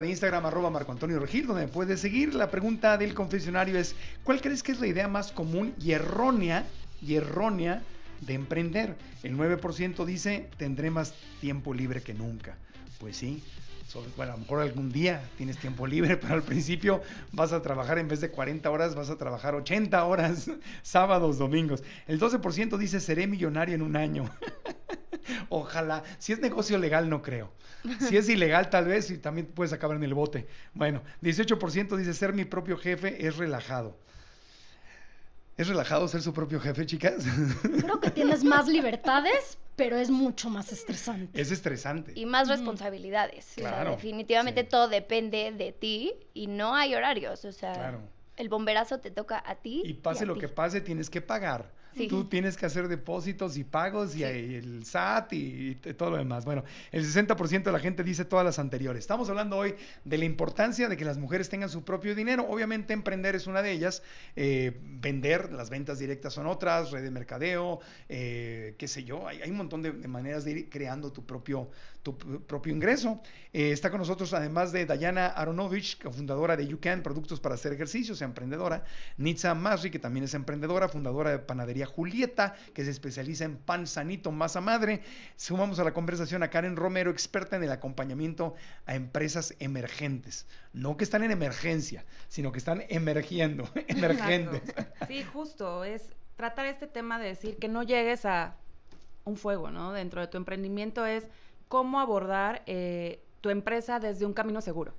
de Instagram, arroba Marco Antonio Regir, donde me puedes seguir. La pregunta del confesionario es: ¿Cuál crees que es la idea más común y errónea, y errónea de emprender? El 9% dice: Tendré más tiempo libre que nunca. Pues sí, bueno, a lo mejor algún día tienes tiempo libre, pero al principio vas a trabajar en vez de 40 horas, vas a trabajar 80 horas, sábados, domingos. El 12% dice seré millonario en un año. Ojalá. Si es negocio legal, no creo. Si es ilegal, tal vez, y también puedes acabar en el bote. Bueno, 18% dice ser mi propio jefe es relajado. ¿Es relajado ser su propio jefe, chicas? Creo que tienes más libertades, pero es mucho más estresante. Es estresante. Y más responsabilidades. claro, definitivamente todo depende de ti y no hay horarios. O sea, el bomberazo te toca a ti. Y pase lo que pase, tienes que pagar Tú tienes que hacer depósitos y pagos y el SAT y, todo lo demás. Bueno, el 60% de la gente dice todas las anteriores. Estamos hablando hoy de la importancia de que las mujeres tengan su propio dinero. Obviamente emprender es una de ellas, eh, vender, las ventas directas son otras, red de mercadeo, eh, qué sé yo, hay, un montón de, de maneras de ir creando tu propio, propio ingreso. Eh, está con nosotros además de Dayana Aronovich, fundadora de You Productos para Hacer Ejercicios, emprendedora. Nitsa Masri, que también es emprendedora, fundadora de Panadería Julieta, que se especializa en pan sanito, masa madre. Sumamos a la conversación a Karen Romero, experta en el acompañamiento a empresas emergentes. No que están en emergencia, sino que están emergiendo, emergentes. Sí, justo, es tratar este tema de decir que no llegues a un fuego, ¿no? Dentro de tu emprendimiento es cómo abordar eh, tu empresa desde un camino seguro,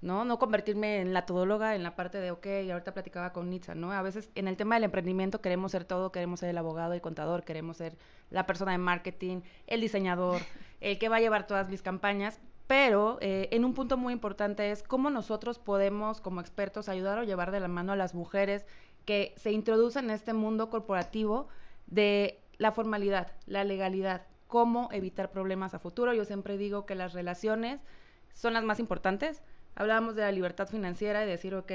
¿no? No convertirme en la todóloga en la parte de, ok, ahorita platicaba con Nitsa, ¿no? A veces en el tema del emprendimiento queremos ser todo, queremos ser el abogado, el contador, queremos ser la persona de marketing, el diseñador, el que va a llevar todas mis campañas, pero eh, en un punto muy importante es cómo nosotros podemos como expertos ayudar o llevar de la mano a las mujeres que se introducen en este mundo corporativo de la formalidad, la legalidad, cómo evitar problemas a futuro. Yo siempre digo que las relaciones son las más importantes. Hablábamos de la libertad financiera y decir, ok,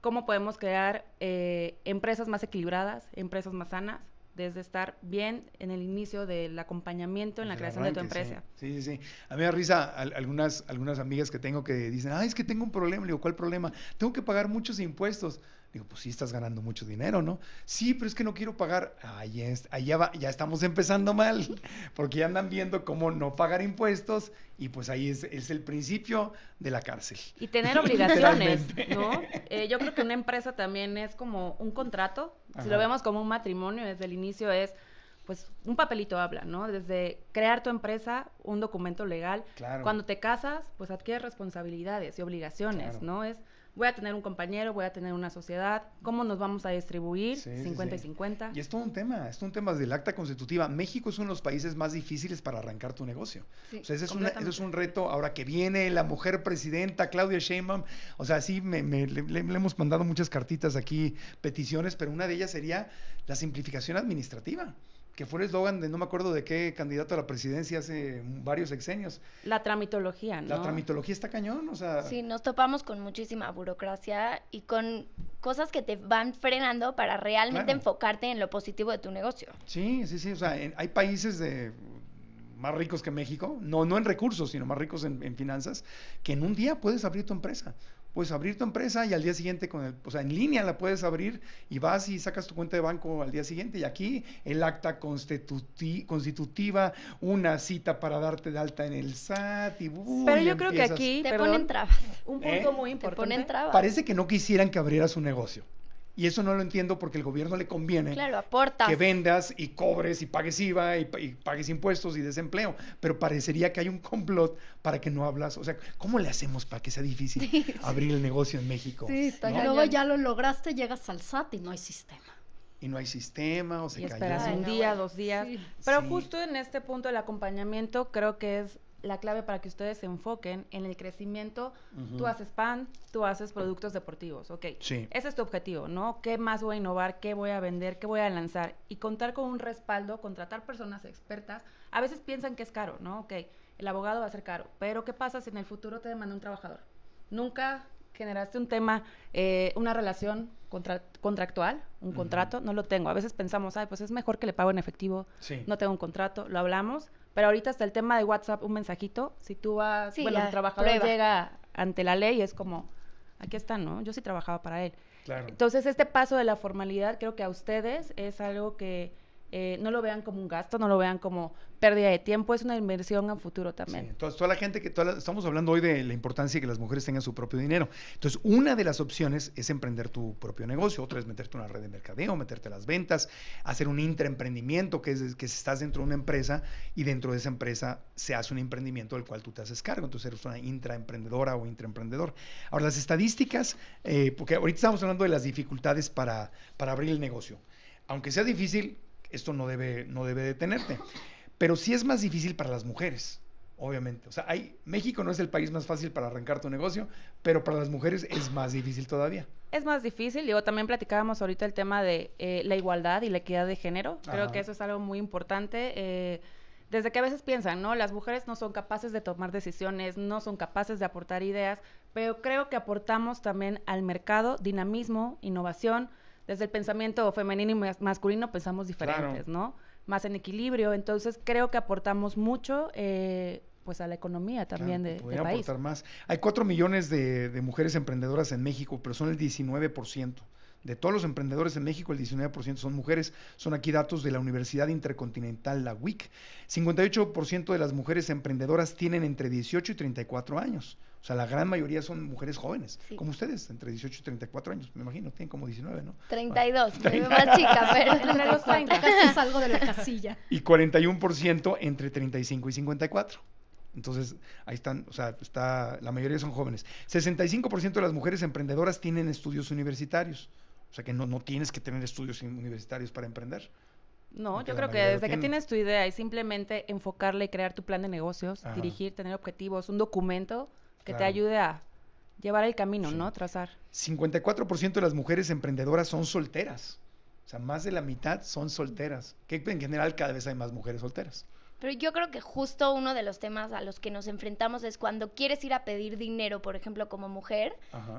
¿cómo podemos crear eh, empresas más equilibradas, empresas más sanas? desde estar bien en el inicio del acompañamiento en la creación de tu empresa. Sí, sí, sí. A mí me da risa algunas, algunas amigas que tengo que dicen, ay, es que tengo un problema. Le digo, ¿cuál problema? Tengo que pagar muchos impuestos. Digo, pues sí estás ganando mucho dinero, ¿no? Sí, pero es que no quiero pagar. Ahí es, ya estamos empezando mal, porque ya andan viendo cómo no pagar impuestos y pues ahí es, el principio de la cárcel. Y tener obligaciones, ¿no? Eh, yo creo que una empresa también es como un contrato, si lo vemos como un matrimonio, desde el inicio es pues un papelito habla, ¿no? Desde crear tu empresa, un documento legal. Cuando te casas, pues adquieres responsabilidades y obligaciones, ¿no? Es voy a tener un compañero, voy a tener una sociedad, cómo nos vamos a distribuir, 50 y 50. Y es todo un tema, es todo un tema del acta constitutiva. México es uno de los países más difíciles para arrancar tu negocio. o sea, ese es, un reto. Ahora que viene la mujer presidenta, Claudia Sheinbaum, o sea, sí, le, le, hemos mandado muchas cartitas aquí, peticiones, pero una de ellas sería la simplificación administrativa que fue el eslogan de no me acuerdo de qué candidato a la presidencia hace varios sexenios. La tramitología, ¿no? La tramitología está cañón, o sea. Sí, nos topamos con muchísima burocracia y con cosas que te van frenando para realmente enfocarte en lo positivo de tu negocio. Sí, sí, sí, o sea, hay países de más ricos que México, no, no en recursos, sino más ricos en finanzas, que en un día puedes abrir tu empresa puedes abrir tu empresa y al día siguiente con el, o sea, en línea la puedes abrir y vas y sacas tu cuenta de banco al día siguiente y aquí el acta constitutiva, una cita para darte de alta en el SAT y Pero yo creo que aquí te ponen trabas. Un punto ¿Eh? muy importante. Te ponen trabas. Parece que no quisieran que abrieras un negocio. Y eso no lo entiendo porque el gobierno le conviene que vendas y cobres y pagues IVA y, pagues impuestos y desempleo. Pero parecería que hay un complot para que no hablas. O sea, ¿cómo le hacemos para que sea difícil abrir el negocio en México? Sí, luego ya lo lograste, llegas al SAT y no hay sistema. Y no hay sistema, o se y esperas un día, dos días. Pero justo en este punto del acompañamiento creo que es la clave para que ustedes se enfoquen en el crecimiento. Tú haces pan, tú haces productos deportivos, ¿ok? Sí. Ese es tu objetivo, ¿no? ¿Qué más voy a innovar? ¿Qué voy a vender? ¿Qué voy a lanzar? Y contar con un respaldo, contratar personas expertas. A veces piensan que es caro, ¿no? Ok, el abogado va a ser caro, pero ¿qué pasa si en el futuro te demanda un trabajador? Nunca generaste un tema, eh, una relación contractual, un contrato, no lo tengo. A veces pensamos, ay, pues es mejor que le pago en efectivo, sí. no tengo un contrato, lo hablamos, pero ahorita hasta el tema de WhatsApp, un mensajito, si tú vas, bueno, trabajador llega ante la ley, es como, aquí está, ¿no? Yo sí trabajaba para él. Entonces, este paso de la formalidad creo que a ustedes es algo que eh, no lo vean como un gasto, no lo vean como pérdida de tiempo, es una inversión a futuro también. entonces, toda la gente que estamos hablando hoy de la importancia de que las mujeres tengan su propio dinero. Entonces, una de las opciones es emprender tu propio negocio, otra es meterte en una red de mercadeo, meterte a las ventas, hacer un intraemprendimiento, que es que estás dentro de una empresa y dentro de esa empresa se hace un emprendimiento del cual tú te haces cargo. Entonces, eres una intraemprendedora o intraemprendedor. Ahora, las estadísticas, eh, porque ahorita estamos hablando de las dificultades para, para abrir el negocio. Aunque sea difícil, esto no debe, no debe detenerte. Pero sí es más difícil para las mujeres, obviamente. O sea, hay, México no es el país más fácil para arrancar tu negocio, pero para las mujeres es más difícil todavía. Es más difícil, digo, también platicábamos ahorita el tema de eh, la igualdad y la equidad de género. Creo que eso es algo muy importante. Eh, desde que a veces piensan, ¿no? Las mujeres no son capaces de tomar decisiones, no son capaces de aportar ideas, pero creo que aportamos también al mercado dinamismo, innovación, desde el pensamiento femenino y masculino pensamos diferentes, ¿no? Más en equilibrio. Entonces creo que aportamos mucho. Eh, pues a la economía también del aportar más. Hay cuatro millones de, de, mujeres emprendedoras en México, pero son el 19%. De todos los emprendedores en México, el 19% son mujeres. Son aquí datos de la Universidad Intercontinental, la WIC. 58% de las mujeres emprendedoras tienen entre 18 y 34 años. O sea, la gran mayoría son mujeres jóvenes, como ustedes, entre 18 y 34 años, me imagino, tienen como 19, ¿no? 32, ah, más chica, pero los 30, salgo de la casilla. Y 41% entre 35 y 54. Entonces, ahí están, o sea, está, la mayoría son jóvenes. 65% de las mujeres emprendedoras tienen estudios universitarios. O sea que no, no tienes que tener estudios universitarios para emprender. No, yo creo que desde que tienes tu idea y simplemente enfocarla y crear tu plan de negocios, dirigir, tener objetivos, un documento, que te ayude a llevar el camino, ¿no? Trazar. 54% de las mujeres emprendedoras son solteras. O sea, más de la mitad son solteras. Que en general cada vez hay más mujeres solteras. Pero yo creo que justo uno de los temas a los que nos enfrentamos es cuando quieres ir a pedir dinero, por ejemplo, como mujer,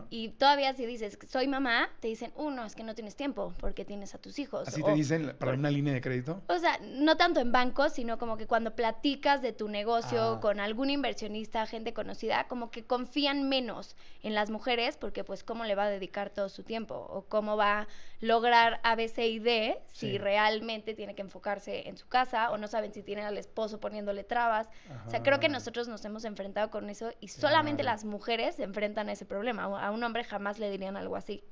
y todavía si dices, soy mamá, te dicen, uno, uh, es que no tienes tiempo porque tienes a tus hijos. ¿Así te dicen para una línea de crédito? O sea, no tanto en bancos, sino como que cuando platicas de tu negocio ah. con algún inversionista, gente conocida, como que confían menos en las mujeres porque pues cómo le va a dedicar todo su tiempo o cómo va a lograr A, B, C y D si realmente tiene que enfocarse en su casa o no saben si tiene al esposo poniéndole trabas. O sea, creo que nosotros nos hemos enfrentado con eso y solamente las mujeres se enfrentan a ese problema. A un hombre jamás le dirían algo así.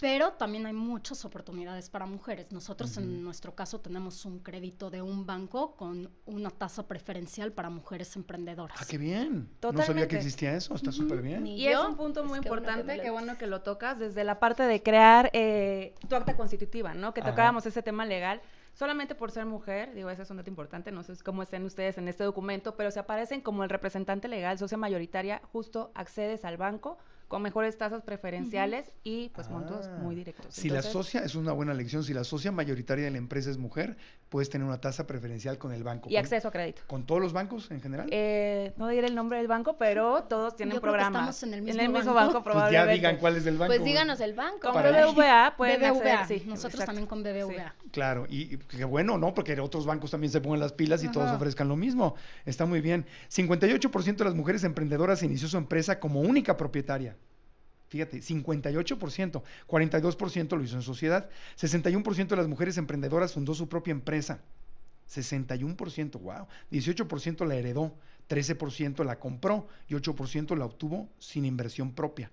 Pero también hay muchas oportunidades para mujeres. Nosotros en nuestro caso tenemos un crédito de un banco con una tasa preferencial para mujeres emprendedoras. Ah, qué bien. No sabía que existía eso, está súper bien. Y, es un punto muy importante, qué bueno que lo tocas, desde la parte de crear eh, tu acta constitutiva, ¿no? Que tocábamos ese tema legal solamente por ser mujer, digo, ese es un dato importante, no sé cómo estén ustedes en este documento, pero se aparecen como el representante legal, socia mayoritaria, justo accedes al banco con mejores tasas preferenciales y pues montos ah. muy directos. Si la socia, es una buena lección, si la socia mayoritaria de la empresa es mujer, puedes tener una tasa preferencial con el banco. Y acceso a crédito. ¿Con todos los bancos en general? Eh, no diré el nombre del banco, pero todos tienen Yo programas. estamos en el mismo, banco. Pues ya digan cuál es el banco. Pues díganos el banco. Con BBVA pueden BBVA, sí, nosotros también con BBVA. Claro, y, qué bueno, ¿no? Porque otros bancos también se ponen las pilas y todos ofrezcan lo mismo. Está muy bien. 58% de las mujeres emprendedoras inició su empresa como única propietaria. Fíjate, 58%, 42% lo hizo en sociedad, 61% de las mujeres emprendedoras fundó su propia empresa. 61%, wow. 18% la heredó, 13% la compró y 8% la obtuvo sin inversión propia.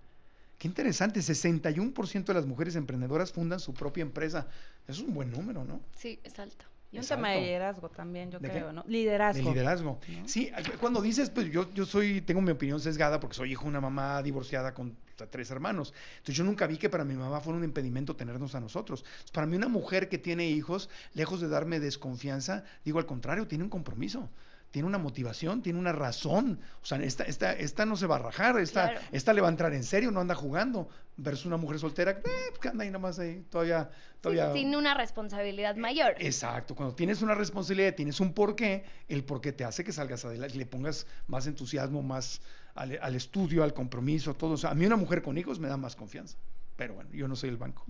Qué interesante, 61% de las mujeres emprendedoras fundan su propia empresa. Es un buen número, ¿no? Sí, es alto. Y un tema de liderazgo también, yo creo, ¿no? Liderazgo. liderazgo. Sí, cuando dices, pues yo, yo soy, tengo mi opinión sesgada porque soy hijo de una mamá divorciada con tres hermanos. Entonces yo nunca vi que para mi mamá fuera un impedimento tenernos a nosotros. Para mí una mujer que tiene hijos, lejos de darme desconfianza, digo al contrario, tiene un compromiso tiene una motivación, tiene una razón. O sea, esta, esta, esta no se va a rajar, esta, esta le va a entrar en serio, no anda jugando. Versus una mujer soltera eh, pues, que anda ahí nomás ahí, todavía. todavía... una responsabilidad eh, mayor. Exacto, cuando tienes una responsabilidad, tienes un porqué, el porqué te hace que salgas adelante, le pongas más entusiasmo, más al, estudio, al compromiso, todo. O sea, a mí una mujer con hijos me da más confianza. Pero bueno, yo no soy el banco.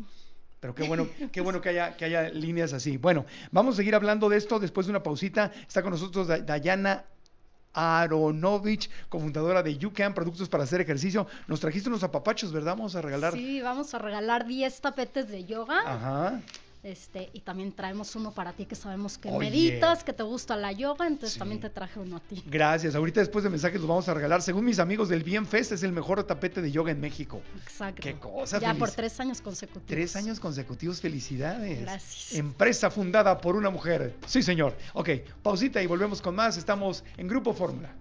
Pero qué bueno, qué bueno que haya, que haya líneas así. Bueno, vamos a seguir hablando de esto después de una pausita. Está con nosotros Dayana Aronovich, cofundadora de Can, productos para hacer ejercicio. Nos trajiste unos apapachos, ¿verdad? Vamos a regalar. Sí, vamos a regalar 10 tapetes de yoga. Ajá. Este, y también traemos uno para ti que sabemos que meditas, que te gusta la yoga, entonces también te traje uno a ti. Gracias. Ahorita después de mensajes los vamos a regalar. Según mis amigos del Bien Fest es el mejor tapete de yoga en México. Exacto. Qué cosa. Ya por tres años consecutivos. Tres años consecutivos, felicidades. Gracias. Empresa fundada por una mujer. Sí, señor. Ok, pausita y volvemos con más. Estamos en Grupo Fórmula.